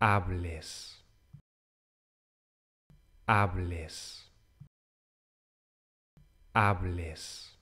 hables, hables, hables.